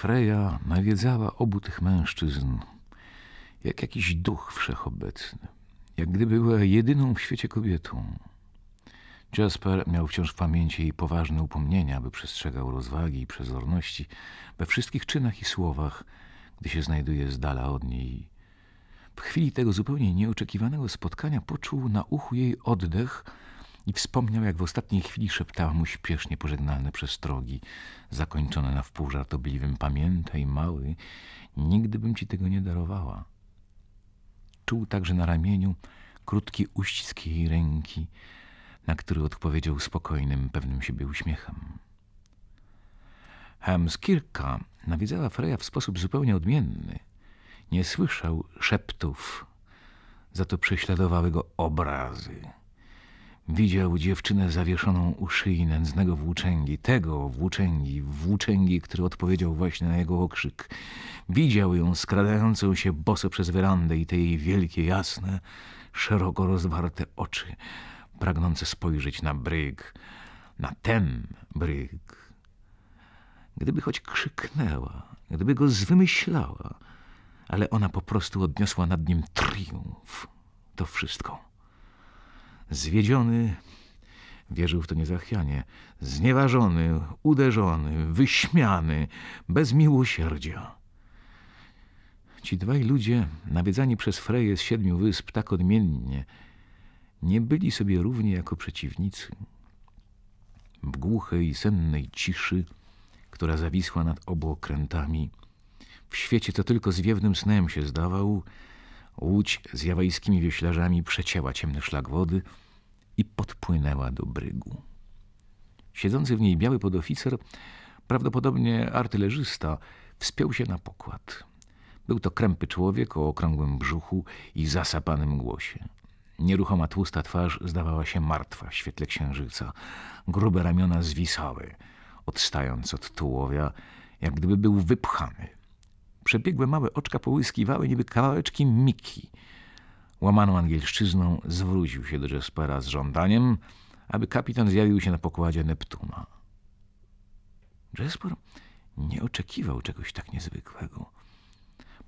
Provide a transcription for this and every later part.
Freja nawiedzała obu tych mężczyzn, jak jakiś duch wszechobecny, jak gdyby była jedyną w świecie kobietą. Jasper miał wciąż w pamięci jej poważne upomnienia, aby przestrzegał rozwagi i przezorności we wszystkich czynach i słowach, gdy się znajduje z dala od niej. W chwili tego zupełnie nieoczekiwanego spotkania poczuł na uchu jej oddech, i wspomniał, jak w ostatniej chwili szeptała mu śpiesznie pożegnalne przestrogi, zakończone na wpół żartobliwym Pamiętaj, mały, nigdy bym ci tego nie darowała. Czuł także na ramieniu krótki uścisk jej ręki, na który odpowiedział spokojnym, pewnym siebie uśmiechem. Hemskirka nawiedzała Freja w sposób zupełnie odmienny. Nie słyszał szeptów, za to prześladowały go obrazy. Widział dziewczynę zawieszoną u szyi nędznego włóczęgi, tego włóczęgi, włóczęgi, który odpowiedział właśnie na jego okrzyk. Widział ją skradającą się boso przez werandę i te jej wielkie, jasne, szeroko rozwarte oczy, pragnące spojrzeć na bryg, na ten bryg. Gdyby choć krzyknęła, gdyby go zwymyślała, ale ona po prostu odniosła nad nim triumf. To wszystko. Zwiedziony, wierzył w to niezachwianie, znieważony, uderzony, wyśmiany, bez miłosierdzia. Ci dwaj ludzie, nawiedzani przez Freję z siedmiu wysp tak odmiennie, nie byli sobie równie jako przeciwnicy. W głuchej sennej ciszy, która zawisła nad obu okrętami, w świecie, co tylko zwiewnym snem się zdawał, Łódź z jawajskimi wioślarzami przecięła ciemny szlak wody i podpłynęła do brygu. Siedzący w niej biały podoficer, prawdopodobnie artylerzysta, wspiął się na pokład. Był to krępy człowiek o okrągłym brzuchu i zasapanym głosie. Nieruchoma tłusta twarz zdawała się martwa w świetle księżyca. Grube ramiona zwisały, odstając od tułowia, jak gdyby był wypchany – Przebiegłe małe oczka połyskiwały niby kawałeczki miki. Łamaną angielszczyzną zwrócił się do Jaspera z żądaniem, aby kapitan zjawił się na pokładzie Neptuna. Jasper nie oczekiwał czegoś tak niezwykłego.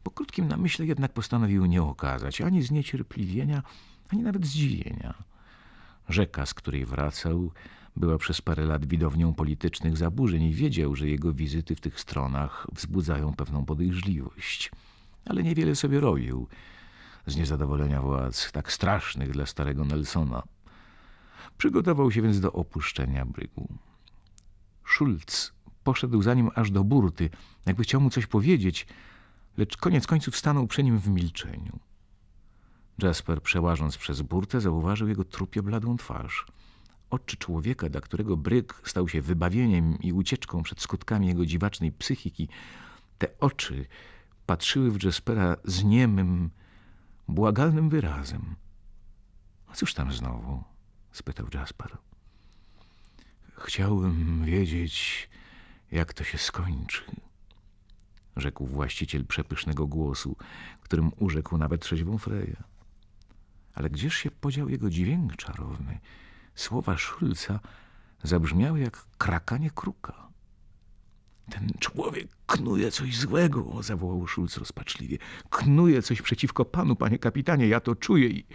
Po krótkim namyśle jednak postanowił nie okazać ani zniecierpliwienia, ani nawet zdziwienia. Rzeka, z której wracał, była przez parę lat widownią politycznych zaburzeń i wiedział, że jego wizyty w tych stronach wzbudzają pewną podejrzliwość. Ale niewiele sobie robił z niezadowolenia władz, tak strasznych dla starego Nelsona. Przygotował się więc do opuszczenia brygu. Schulz poszedł za nim aż do burty, jakby chciał mu coś powiedzieć, lecz koniec końców stanął przy nim w milczeniu. Jasper, przełażąc przez burtę, zauważył jego trupio bladą twarz. Oczy człowieka, dla którego bryk stał się wybawieniem i ucieczką przed skutkami jego dziwacznej psychiki, te oczy patrzyły w Jaspera z niemym, błagalnym wyrazem. – Cóż tam znowu? – spytał Jasper. – Chciałbym wiedzieć, jak to się skończy – rzekł właściciel przepysznego głosu, którym urzekł nawet trzeźwą Freja. Ale gdzież się podział jego dźwięk czarowny? Słowa Szulca zabrzmiały jak krakanie kruka. Ten człowiek knuje coś złego, zawołał Szulc rozpaczliwie. Knuje coś przeciwko panu, panie kapitanie, ja to czuję i...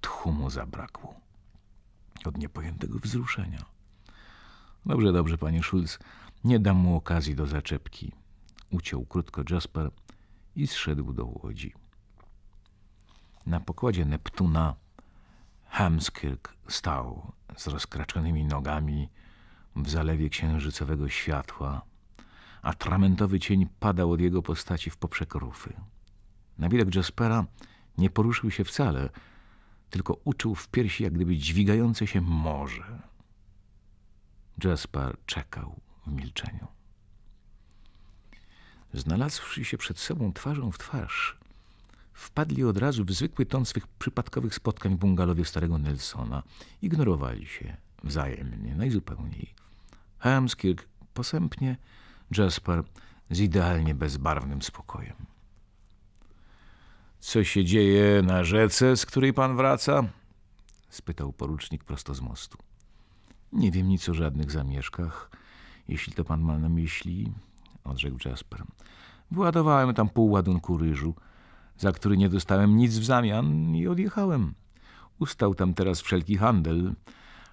Tchu mu zabrakło od niepojętego wzruszenia. Dobrze, dobrze, panie Szulc, nie dam mu okazji do zaczepki. Uciął krótko Jasper i zszedł do łodzi. Na pokładzie Neptuna Hamskirk stał z rozkraczonymi nogami w zalewie księżycowego światła, atramentowy cień padał od jego postaci w poprzek rufy. Na widok Jaspera nie poruszył się wcale, tylko uczuł w piersi jak gdyby dźwigające się morze. Jasper czekał w milczeniu. Znalazłszy się przed sobą twarzą w twarz wpadli od razu w zwykły ton swych przypadkowych spotkań w bungalowie starego Nelsona. Ignorowali się wzajemnie, najzupełniej. Hamskirk posępnie, Jasper z idealnie bezbarwnym spokojem. Co się dzieje na rzece, z której pan wraca? spytał porucznik prosto z mostu. Nie wiem nic o żadnych zamieszkach, jeśli to pan ma na myśli, odrzekł Jasper. Wyładowałem tam pół ładunku ryżu za który nie dostałem nic w zamian i odjechałem. Ustał tam teraz wszelki handel,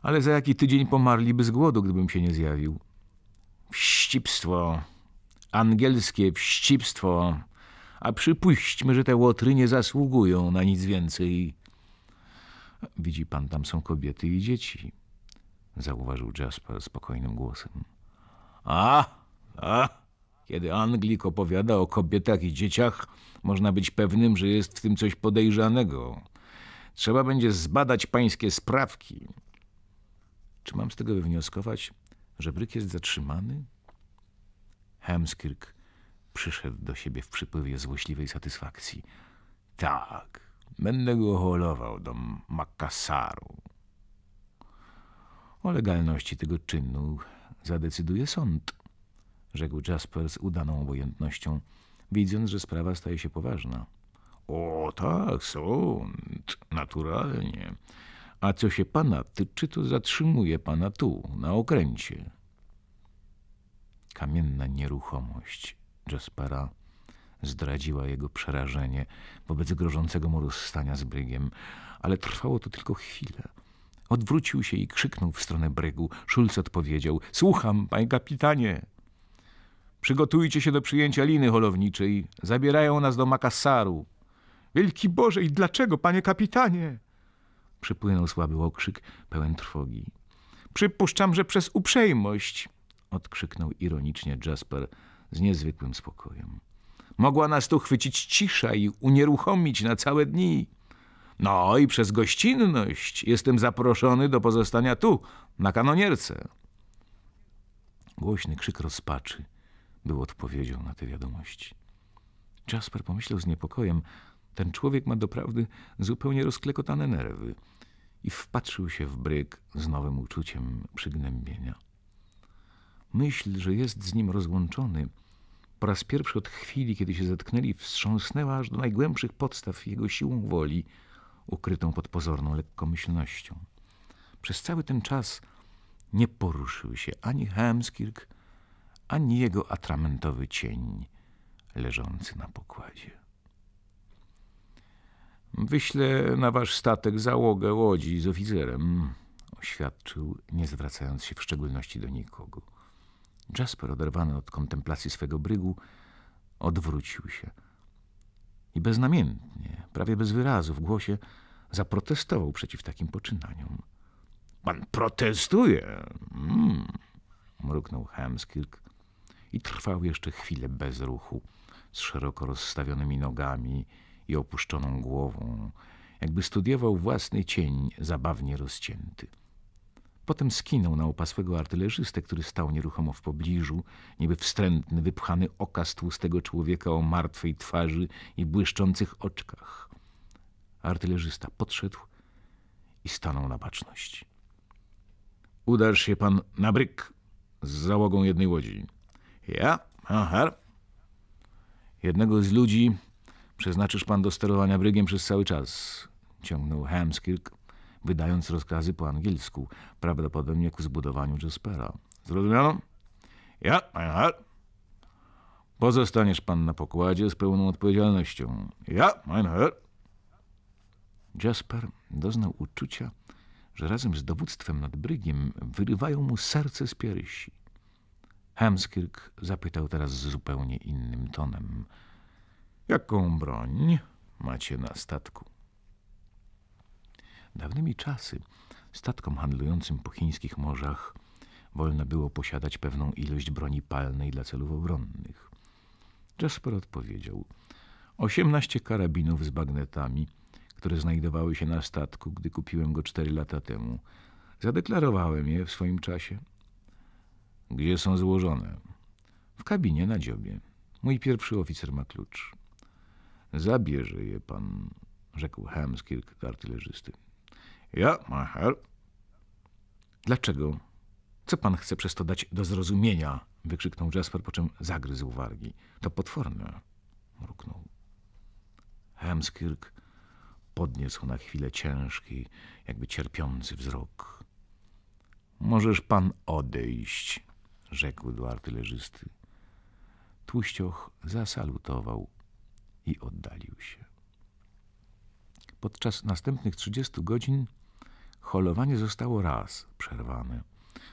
ale za jaki tydzień pomarliby z głodu, gdybym się nie zjawił. Wścibstwo, angielskie wścibstwo, a przypuśćmy, że te łotry nie zasługują na nic więcej. Widzi pan, tam są kobiety i dzieci, zauważył Jasper spokojnym głosem. A, a, kiedy Anglik opowiada o kobietach i dzieciach, można być pewnym, że jest w tym coś podejrzanego. Trzeba będzie zbadać pańskie sprawki. Czy mam z tego wywnioskować, że Bryk jest zatrzymany? Hemskirk przyszedł do siebie w przypływie złośliwej satysfakcji. Tak, będę go holował do Makasaru. O legalności tego czynu zadecyduje sąd rzekł Jasper z udaną obojętnością, widząc, że sprawa staje się poważna. O tak, sąd, naturalnie. A co się pana tyczy, to zatrzymuje pana tu, na okręcie. Kamienna nieruchomość Jaspera zdradziła jego przerażenie wobec grożącego mu rozstania z brygiem, ale trwało to tylko chwilę. Odwrócił się i krzyknął w stronę brygu. Schulz odpowiedział: Słucham, panie kapitanie. Przygotujcie się do przyjęcia liny holowniczej. Zabierają nas do Makasaru. Wielki Boże, i dlaczego, panie kapitanie? Przypłynął słaby okrzyk, pełen trwogi. Przypuszczam, że przez uprzejmość, odkrzyknął ironicznie Jasper z niezwykłym spokojem. Mogła nas tu chwycić cisza i unieruchomić na całe dni. No i przez gościnność jestem zaproszony do pozostania tu, na kanonierce. Głośny krzyk rozpaczy był odpowiedzią na te wiadomości. Jasper pomyślał z niepokojem, ten człowiek ma doprawdy zupełnie rozklekotane nerwy i wpatrzył się w bryk z nowym uczuciem przygnębienia. Myśl, że jest z nim rozłączony, po raz pierwszy od chwili, kiedy się zetknęli, wstrząsnęła aż do najgłębszych podstaw jego siłą woli, ukrytą pod pozorną lekkomyślnością. Przez cały ten czas nie poruszył się ani Hemskirk, ani jego atramentowy cień leżący na pokładzie. Wyślę na wasz statek załogę łodzi z oficerem, oświadczył, nie zwracając się w szczególności do nikogo. Jasper, oderwany od kontemplacji swego brygu, odwrócił się i beznamiętnie, prawie bez wyrazu w głosie, zaprotestował przeciw takim poczynaniom. Pan protestuje! Mm, mruknął Hemskirk, i trwał jeszcze chwilę bez ruchu, z szeroko rozstawionymi nogami i opuszczoną głową, jakby studiował własny cień zabawnie rozcięty. Potem skinął na opasłego artylerzystę, który stał nieruchomo w pobliżu, niby wstrętny, wypchany okaz tłustego człowieka o martwej twarzy i błyszczących oczkach. Artylerzysta podszedł i stanął na baczność. Udarz się pan na bryk z załogą jednej łodzi, ja? Aha. Jednego z ludzi przeznaczysz pan do sterowania brygiem przez cały czas, ciągnął Hamskirk, wydając rozkazy po angielsku, prawdopodobnie ku zbudowaniu Jaspera. Zrozumiano? Ja, Einhard. Pozostaniesz pan na pokładzie z pełną odpowiedzialnością. Ja, Einhard. Jasper doznał uczucia, że razem z dowództwem nad brygiem wyrywają mu serce z piersi. Hamskirk zapytał teraz zupełnie innym tonem. Jaką broń macie na statku? Dawnymi czasy statkom handlującym po chińskich morzach wolno było posiadać pewną ilość broni palnej dla celów obronnych. Jasper odpowiedział. Osiemnaście karabinów z bagnetami, które znajdowały się na statku, gdy kupiłem go cztery lata temu. Zadeklarowałem je w swoim czasie – gdzie są złożone? W kabinie na dziobie. Mój pierwszy oficer ma klucz. Zabierze je pan, rzekł Hamskirk do artylerzysty. Ja, maher. Dlaczego? Co pan chce przez to dać do zrozumienia? Wykrzyknął Jasper, po czym zagryzł wargi. To potworne, mruknął. Hamskirk podniósł na chwilę ciężki, jakby cierpiący wzrok. Możesz pan odejść, rzekł do artylerzysty. Tłuścioch zasalutował i oddalił się. Podczas następnych 30 godzin holowanie zostało raz przerwane.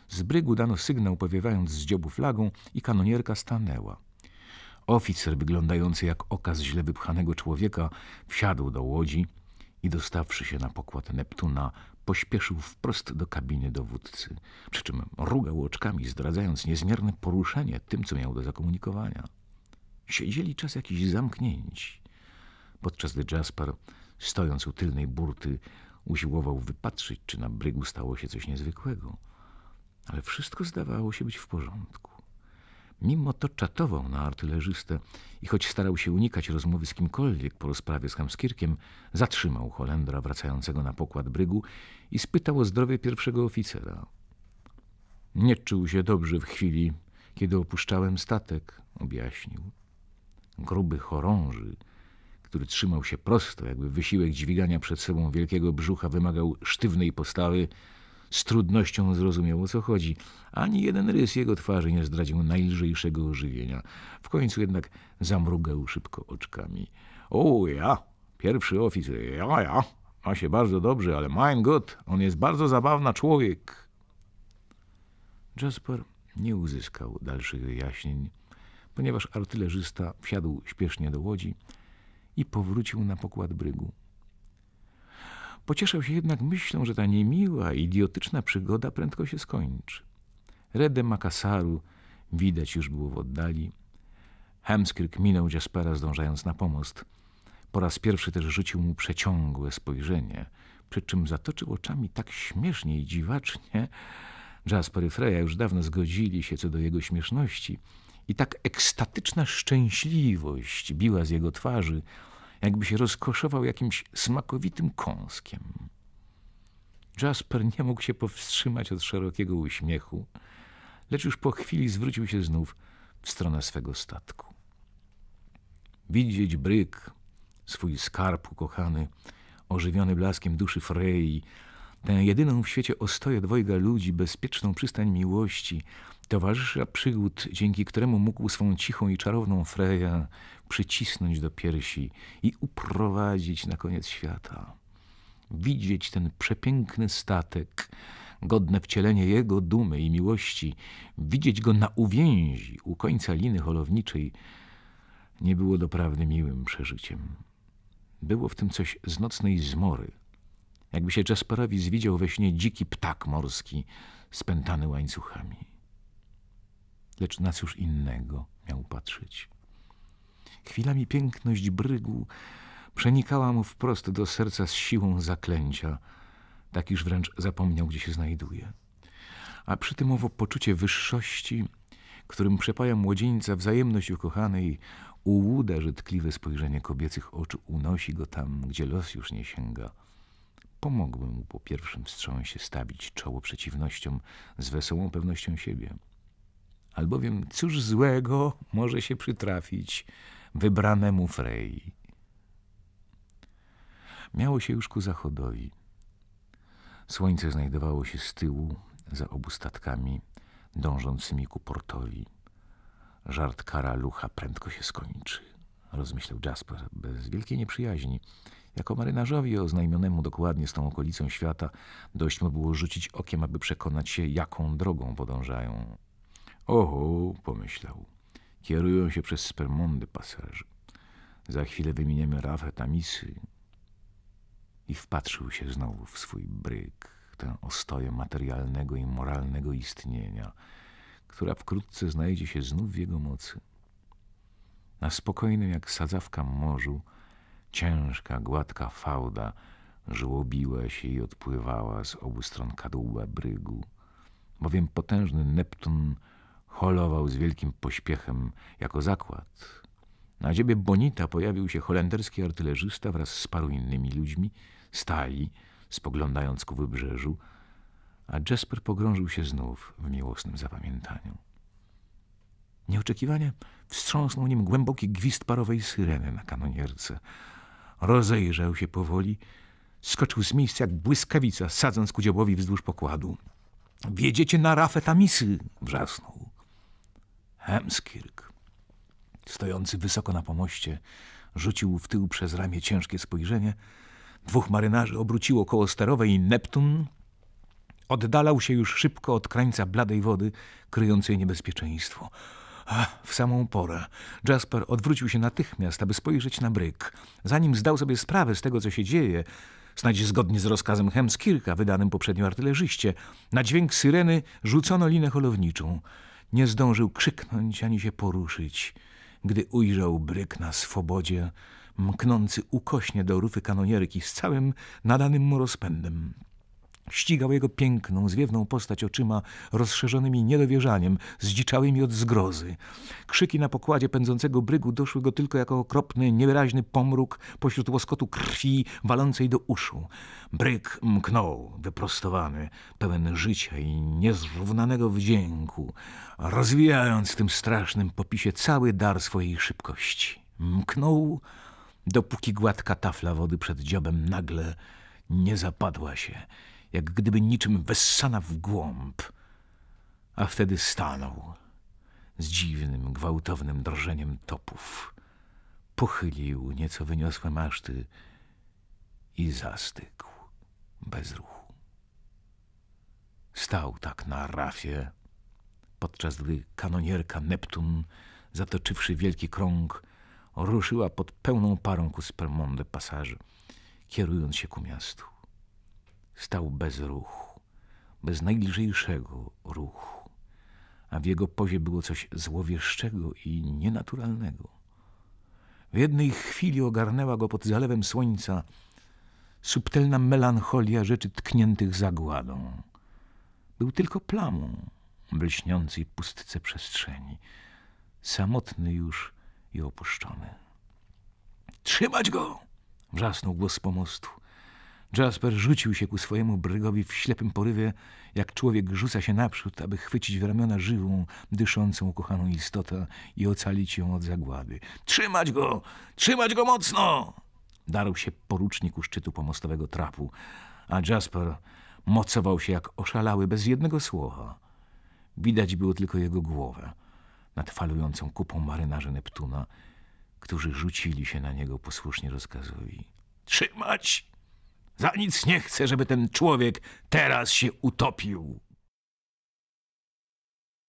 Z brygu dano sygnał, powiewając z dziobu flagą i kanonierka stanęła. Oficer wyglądający jak okaz źle wypchanego człowieka wsiadł do łodzi i dostawszy się na pokład Neptuna, pośpieszył wprost do kabiny dowódcy, przy czym rugał oczkami, zdradzając niezmierne poruszenie tym, co miał do zakomunikowania. Siedzieli czas jakiś zamknięci, podczas gdy Jasper, stojąc u tylnej burty, usiłował wypatrzyć, czy na brygu stało się coś niezwykłego. Ale wszystko zdawało się być w porządku. Mimo to czatował na artylerzystę i choć starał się unikać rozmowy z kimkolwiek po rozprawie z Hamskirkiem, zatrzymał Holendra wracającego na pokład brygu i spytał o zdrowie pierwszego oficera. Nie czuł się dobrze w chwili, kiedy opuszczałem statek, objaśnił. Gruby chorąży, który trzymał się prosto, jakby wysiłek dźwigania przed sobą wielkiego brzucha wymagał sztywnej postawy, z trudnością zrozumiał, o co chodzi. Ani jeden rys jego twarzy nie zdradził najlżejszego ożywienia. W końcu jednak zamrugał szybko oczkami. O, ja, pierwszy oficer, ja, ja, ma się bardzo dobrze, ale mein Gott, on jest bardzo zabawna człowiek. Jasper nie uzyskał dalszych wyjaśnień, ponieważ artylerzysta wsiadł śpiesznie do łodzi i powrócił na pokład brygu. Pocieszał się jednak myślą, że ta niemiła, idiotyczna przygoda prędko się skończy. Redę Makasaru widać już było w oddali. Hemskirk minął Jaspera, zdążając na pomost. Po raz pierwszy też rzucił mu przeciągłe spojrzenie, przy czym zatoczył oczami tak śmiesznie i dziwacznie. Jasper i Freya już dawno zgodzili się co do jego śmieszności i tak ekstatyczna szczęśliwość biła z jego twarzy, jakby się rozkoszował jakimś smakowitym kąskiem. Jasper nie mógł się powstrzymać od szerokiego uśmiechu, lecz już po chwili zwrócił się znów w stronę swego statku. Widzieć bryk, swój skarb ukochany, ożywiony blaskiem duszy Frey, tę jedyną w świecie ostoję dwojga ludzi, bezpieczną przystań miłości, towarzysza przygód, dzięki któremu mógł swą cichą i czarowną Freję przycisnąć do piersi i uprowadzić na koniec świata. Widzieć ten przepiękny statek, godne wcielenie jego dumy i miłości, widzieć go na uwięzi u końca liny holowniczej, nie było doprawdy miłym przeżyciem. Było w tym coś z nocnej zmory, jakby się Jasperowi zwidział we śnie dziki ptak morski, spętany łańcuchami lecz na cóż innego miał patrzeć. Chwilami piękność brygu przenikała mu wprost do serca z siłą zaklęcia, tak iż wręcz zapomniał, gdzie się znajduje. A przy tym owo poczucie wyższości, którym przepaja młodzieńca wzajemność ukochanej, ułuda tkliwe spojrzenie kobiecych oczu, unosi go tam, gdzie los już nie sięga. Pomogły mu po pierwszym wstrząsie stawić czoło przeciwnościom z wesołą pewnością siebie albowiem cóż złego może się przytrafić wybranemu Frei. Miało się już ku zachodowi. Słońce znajdowało się z tyłu, za obu statkami, dążącymi ku portowi. Żart kara lucha prędko się skończy, rozmyślał Jasper bez wielkiej nieprzyjaźni. Jako marynarzowi oznajmionemu dokładnie z tą okolicą świata, dość mu było rzucić okiem, aby przekonać się, jaką drogą podążają. Oho, pomyślał. Kierują się przez spermondy pasażer. Za chwilę wymieniamy rafę tamisy. misy. I wpatrzył się znowu w swój bryk, tę ostoję materialnego i moralnego istnienia, która wkrótce znajdzie się znów w jego mocy. Na spokojnym jak sadzawka morzu, ciężka, gładka fałda żłobiła się i odpływała z obu stron kadłuba brygu, bowiem potężny Neptun holował z wielkim pośpiechem jako zakład. Na ziebie Bonita pojawił się holenderski artylerzysta wraz z paru innymi ludźmi, stali, spoglądając ku wybrzeżu, a Jasper pogrążył się znów w miłosnym zapamiętaniu. Nieoczekiwanie wstrząsnął nim głęboki gwizd parowej syreny na kanonierce. Rozejrzał się powoli, skoczył z miejsca jak błyskawica, sadząc ku dziobowi wzdłuż pokładu. Wiedziecie na rafę tamisy! wrzasnął. Hemskirk, stojący wysoko na pomoście, rzucił w tył przez ramię ciężkie spojrzenie. Dwóch marynarzy obróciło koło sterowej i Neptun oddalał się już szybko od krańca bladej wody, kryjącej niebezpieczeństwo. Ach, w samą porę Jasper odwrócił się natychmiast, aby spojrzeć na bryk. Zanim zdał sobie sprawę z tego, co się dzieje, snadź zgodnie z rozkazem Hemskirka, wydanym poprzednio artylerzyście, na dźwięk syreny rzucono linę holowniczą. Nie zdążył krzyknąć ani się poruszyć, gdy ujrzał bryk na swobodzie, mknący ukośnie do rufy kanonierki z całym nadanym mu rozpędem. Ścigał jego piękną, zwiewną postać oczyma rozszerzonymi niedowierzaniem, zdziczałymi od zgrozy. Krzyki na pokładzie pędzącego brygu doszły go tylko jako okropny, niewyraźny pomruk pośród łoskotu krwi walącej do uszu. Bryg mknął, wyprostowany, pełen życia i niezrównanego wdzięku, rozwijając w tym strasznym popisie cały dar swojej szybkości. Mknął, dopóki gładka tafla wody przed dziobem nagle nie zapadła się – jak gdyby niczym wessana w głąb. A wtedy stanął z dziwnym, gwałtownym drżeniem topów. Pochylił nieco wyniosłe maszty i zastygł bez ruchu. Stał tak na rafie, podczas gdy kanonierka Neptun, zatoczywszy wielki krąg, ruszyła pod pełną parą ku Spelmonde pasażu, kierując się ku miastu. Stał bez ruchu, bez najlżejszego ruchu, a w jego pozie było coś złowieszczego i nienaturalnego. W jednej chwili ogarnęła go pod zalewem słońca subtelna melancholia rzeczy tkniętych zagładą. Był tylko plamą w lśniącej pustce przestrzeni, samotny już i opuszczony. Trzymać go! wrzasnął głos z pomostu. Jasper rzucił się ku swojemu brygowi w ślepym porywie, jak człowiek rzuca się naprzód, aby chwycić w ramiona żywą, dyszącą ukochaną istotę i ocalić ją od zagłady. Trzymać go! Trzymać go mocno! Darł się porucznik u szczytu pomostowego trapu, a Jasper mocował się jak oszalały bez jednego słowa. Widać było tylko jego głowę nad falującą kupą marynarzy Neptuna, którzy rzucili się na niego posłusznie rozkazowi. Trzymać! Za nic nie chcę, żeby ten człowiek teraz się utopił.